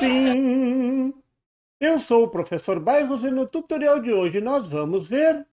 sim! Eu sou o professor Bairros e no tutorial de hoje nós vamos ver...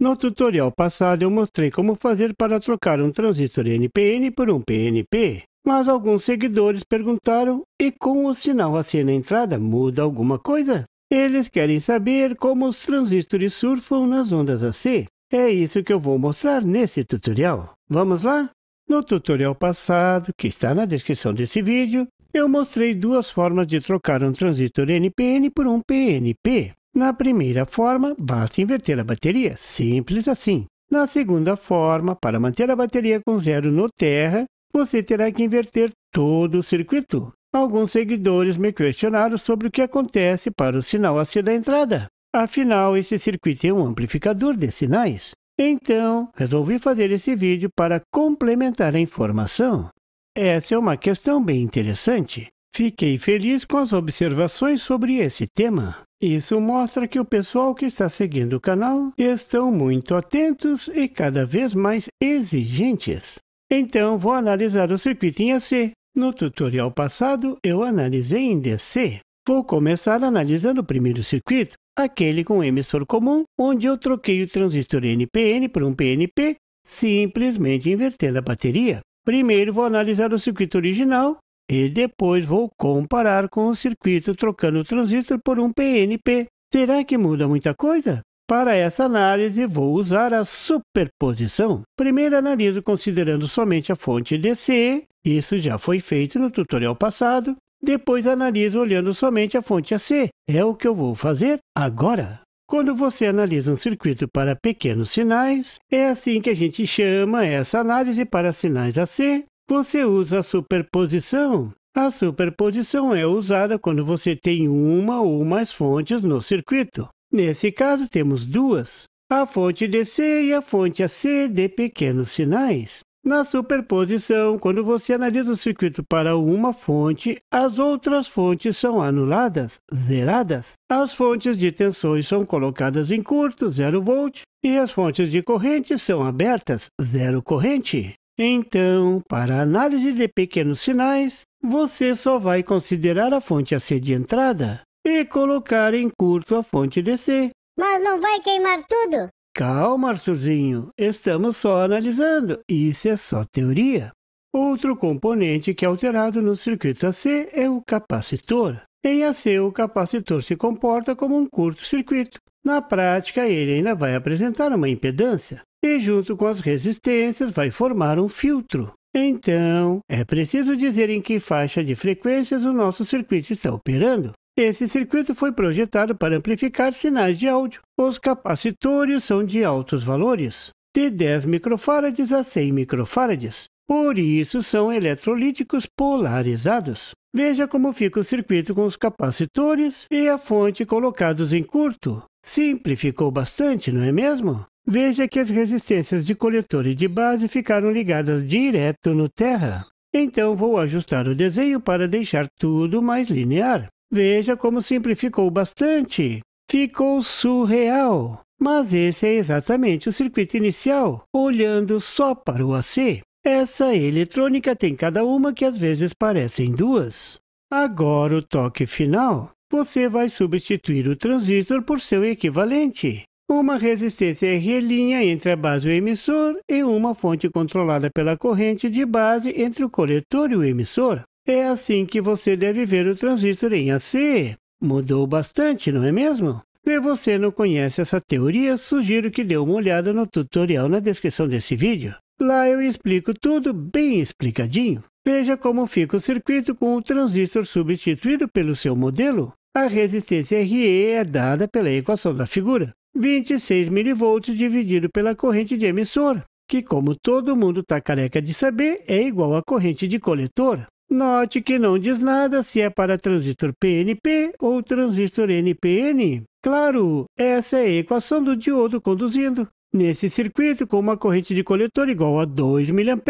No tutorial passado eu mostrei como fazer para trocar um transistor NPN por um PNP, mas alguns seguidores perguntaram e com o sinal AC na entrada muda alguma coisa? Eles querem saber como os transistores surfam nas ondas AC. É isso que eu vou mostrar nesse tutorial. Vamos lá? No tutorial passado, que está na descrição desse vídeo, eu mostrei duas formas de trocar um transitor NPN por um PNP. Na primeira forma, basta inverter a bateria, simples assim. Na segunda forma, para manter a bateria com zero no terra, você terá que inverter todo o circuito. Alguns seguidores me questionaram sobre o que acontece para o sinal ac da entrada. Afinal, esse circuito é um amplificador de sinais. Então, resolvi fazer esse vídeo para complementar a informação. Essa é uma questão bem interessante. Fiquei feliz com as observações sobre esse tema. Isso mostra que o pessoal que está seguindo o canal estão muito atentos e cada vez mais exigentes. Então, vou analisar o circuito em AC. No tutorial passado, eu analisei em DC. Vou começar analisando o primeiro circuito, aquele com emissor comum, onde eu troquei o transistor NPN por um PNP, simplesmente invertendo a bateria. Primeiro vou analisar o circuito original e depois vou comparar com o circuito trocando o transistor por um PNP. Será que muda muita coisa? Para essa análise, vou usar a superposição. Primeiro, analiso considerando somente a fonte DC, isso já foi feito no tutorial passado. Depois, analiso olhando somente a fonte AC, é o que eu vou fazer agora. Quando você analisa um circuito para pequenos sinais, é assim que a gente chama essa análise para sinais AC, você usa a superposição. A superposição é usada quando você tem uma ou mais fontes no circuito. Nesse caso, temos duas, a fonte DC e a fonte AC de pequenos sinais. Na superposição, quando você analisa o circuito para uma fonte, as outras fontes são anuladas, zeradas. As fontes de tensões são colocadas em curto, zero volt, e as fontes de corrente são abertas, zero corrente. Então, para análise de pequenos sinais, você só vai considerar a fonte AC de entrada e colocar em curto a fonte DC. Mas não vai queimar tudo? Calma, Arthurzinho, estamos só analisando, isso é só teoria. Outro componente que é alterado nos circuitos AC é o capacitor. Em AC, o capacitor se comporta como um curto-circuito. Na prática, ele ainda vai apresentar uma impedância e, junto com as resistências, vai formar um filtro. Então, é preciso dizer em que faixa de frequências o nosso circuito está operando. Esse circuito foi projetado para amplificar sinais de áudio. Os capacitores são de altos valores, de 10 microfarads a 100 microfarads. Por isso são eletrolíticos polarizados. Veja como fica o circuito com os capacitores e a fonte colocados em curto. Simplificou bastante, não é mesmo? Veja que as resistências de coletor e de base ficaram ligadas direto no terra. Então vou ajustar o desenho para deixar tudo mais linear. Veja como simplificou bastante. Ficou surreal. Mas esse é exatamente o circuito inicial, olhando só para o AC. Essa eletrônica tem cada uma que às vezes parecem duas. Agora o toque final. Você vai substituir o transistor por seu equivalente. Uma resistência R' entre a base e o emissor e uma fonte controlada pela corrente de base entre o coletor e o emissor. É assim que você deve ver o transistor em AC. Mudou bastante, não é mesmo? Se você não conhece essa teoria, sugiro que dê uma olhada no tutorial na descrição desse vídeo. Lá eu explico tudo bem explicadinho. Veja como fica o circuito com o transistor substituído pelo seu modelo. A resistência RE é dada pela equação da figura, 26 mV dividido pela corrente de emissor, que como todo mundo está careca de saber, é igual à corrente de coletor. Note que não diz nada se é para transistor PNP ou transistor NPN. Claro, essa é a equação do diodo conduzindo. Nesse circuito, com uma corrente de coletor igual a 2 mA,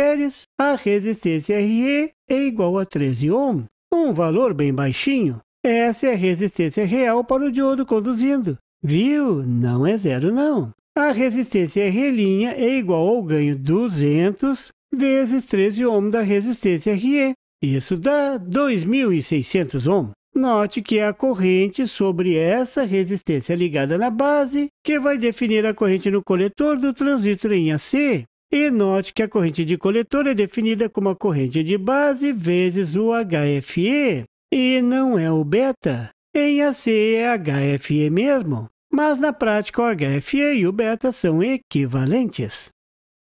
a resistência Re é igual a 13 ohm, um valor bem baixinho. Essa é a resistência real para o diodo conduzindo. Viu? Não é zero, não. A resistência Re' é igual ao ganho 200 vezes 13 ohm da resistência Re, isso dá 2.600 ohm. Note que é a corrente sobre essa resistência ligada na base que vai definir a corrente no coletor do transistor em AC. E note que a corrente de coletor é definida como a corrente de base vezes o HFE, e não é o beta. Em AC é HFE mesmo, mas na prática o HFE e o beta são equivalentes.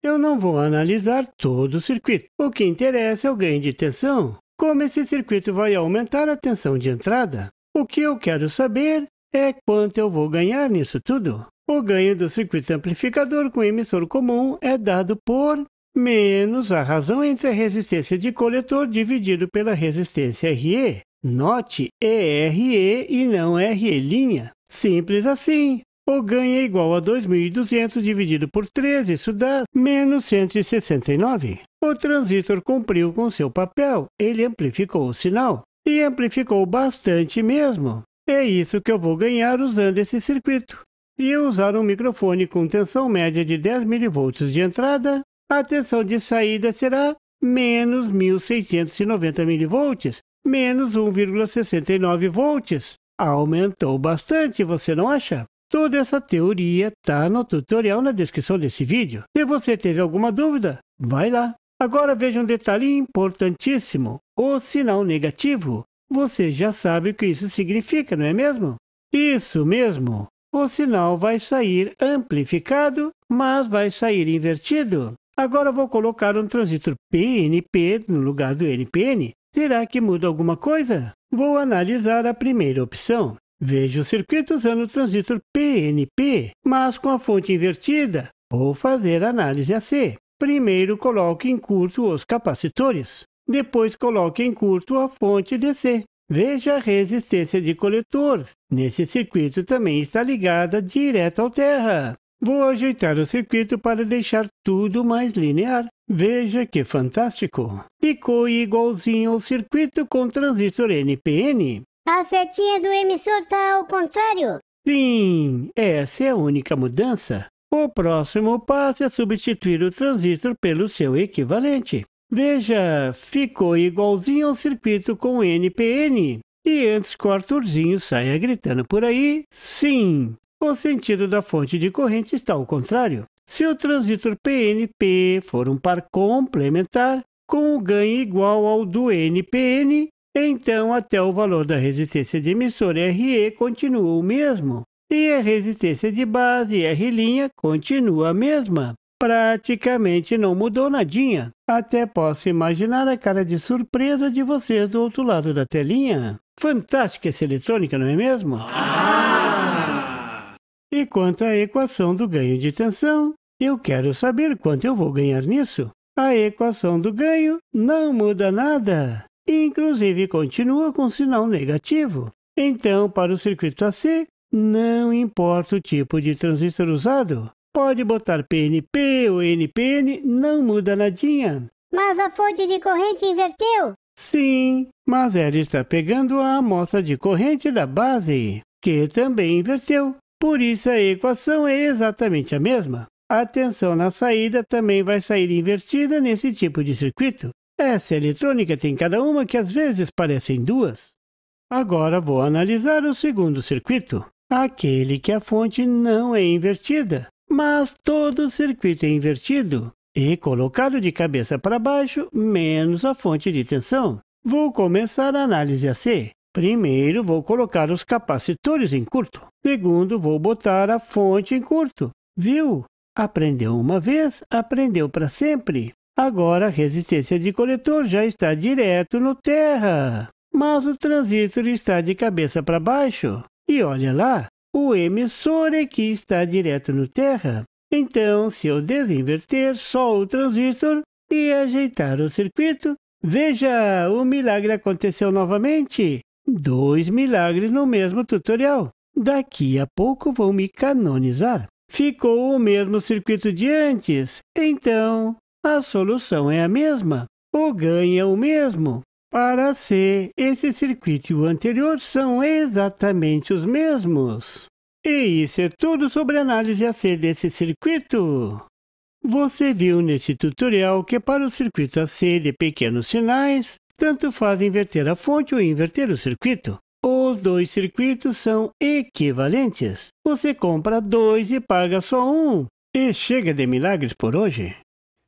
Eu não vou analisar todo o circuito. O que interessa é o ganho de tensão. Como esse circuito vai aumentar a tensão de entrada? O que eu quero saber é quanto eu vou ganhar nisso tudo. O ganho do circuito amplificador com emissor comum é dado por menos a razão entre a resistência de coletor dividido pela resistência RE. Note RE e não RE'. Simples assim ou ganha igual a 2.200 dividido por 13, isso dá menos 169. O transistor cumpriu com seu papel, ele amplificou o sinal, e amplificou bastante mesmo. É isso que eu vou ganhar usando esse circuito. E usar um microfone com tensão média de 10 mV de entrada, a tensão de saída será menos 1.690 mV, menos 1,69 volts. Aumentou bastante, você não acha? Toda essa teoria está no tutorial na descrição desse vídeo. Se você teve alguma dúvida, vai lá. Agora veja um detalhe importantíssimo, o sinal negativo. Você já sabe o que isso significa, não é mesmo? Isso mesmo! O sinal vai sair amplificado, mas vai sair invertido. Agora vou colocar um transistor PNP no lugar do NPN. Será que muda alguma coisa? Vou analisar a primeira opção. Veja o circuito usando o transistor PNP, mas com a fonte invertida. Vou fazer análise AC. Primeiro coloque em curto os capacitores. Depois coloque em curto a fonte DC. Veja a resistência de coletor. Nesse circuito também está ligada direto ao terra. Vou ajeitar o circuito para deixar tudo mais linear. Veja que fantástico! Ficou igualzinho ao circuito com transistor NPN. A setinha do emissor está ao contrário. Sim, essa é a única mudança. O próximo passo é substituir o transistor pelo seu equivalente. Veja, ficou igualzinho ao circuito com NPN. E antes que o Arthurzinho saia gritando por aí, sim, o sentido da fonte de corrente está ao contrário. Se o transistor PNP for um par complementar, com o ganho igual ao do NPN, então, até o valor da resistência de emissora RE continua o mesmo, e a resistência de base R' continua a mesma. Praticamente não mudou nadinha. Até posso imaginar a cara de surpresa de vocês do outro lado da telinha. Fantástica essa eletrônica, não é mesmo? Ah! E quanto à equação do ganho de tensão, eu quero saber quanto eu vou ganhar nisso. A equação do ganho não muda nada inclusive continua com sinal negativo. Então, para o circuito AC, não importa o tipo de transistor usado. Pode botar PNP ou NPN, não muda nadinha. Mas a fonte de corrente inverteu? Sim, mas ela está pegando a amostra de corrente da base, que também inverteu. Por isso a equação é exatamente a mesma. A tensão na saída também vai sair invertida nesse tipo de circuito. Essa eletrônica tem cada uma que às vezes parecem duas. Agora vou analisar o segundo circuito, aquele que a fonte não é invertida, mas todo o circuito é invertido e colocado de cabeça para baixo, menos a fonte de tensão. Vou começar a análise AC. Primeiro, vou colocar os capacitores em curto. Segundo, vou botar a fonte em curto. Viu? Aprendeu uma vez, aprendeu para sempre. Agora a resistência de coletor já está direto no terra, mas o transistor está de cabeça para baixo. E olha lá, o emissor é que está direto no terra. Então, se eu desinverter só o transistor e ajeitar o circuito, veja, o milagre aconteceu novamente. Dois milagres no mesmo tutorial. Daqui a pouco vão me canonizar. Ficou o mesmo circuito de antes. Então, a solução é a mesma, o ganho é o mesmo. Para C, esse circuito e o anterior são exatamente os mesmos. E isso é tudo sobre a análise AC desse circuito. Você viu neste tutorial que para o circuito AC de pequenos sinais, tanto faz inverter a fonte ou inverter o circuito. Os dois circuitos são equivalentes. Você compra dois e paga só um. E chega de milagres por hoje.